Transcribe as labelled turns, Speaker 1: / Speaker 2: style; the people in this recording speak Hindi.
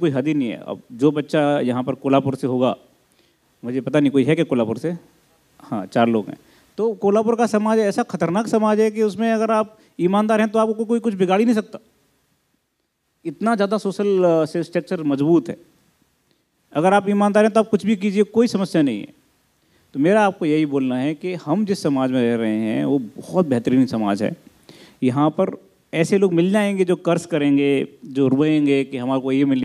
Speaker 1: कोई हद ही नहीं है अब जो बच्चा यहाँ पर कोल्हापुर से होगा मुझे पता नहीं कोई है क्या कोल्हापुर से हाँ चार लोग हैं तो कोल्हापुर का समाज ऐसा खतरनाक समाज है कि उसमें अगर आप ईमानदार हैं तो आपको कोई कुछ बिगाड़ ही नहीं सकता इतना ज़्यादा सोशल स्ट्रक्चर मजबूत है अगर आप ईमानदार हैं तो आप कुछ भी कीजिए कोई समस्या नहीं है तो मेरा आपको यही बोलना है कि हम जिस समाज में रह रहे हैं वो बहुत बेहतरीन समाज है यहाँ पर ऐसे लोग मिल जाएंगे जो कर्ज करेंगे जो रोएंगे कि हमारे को ये मिल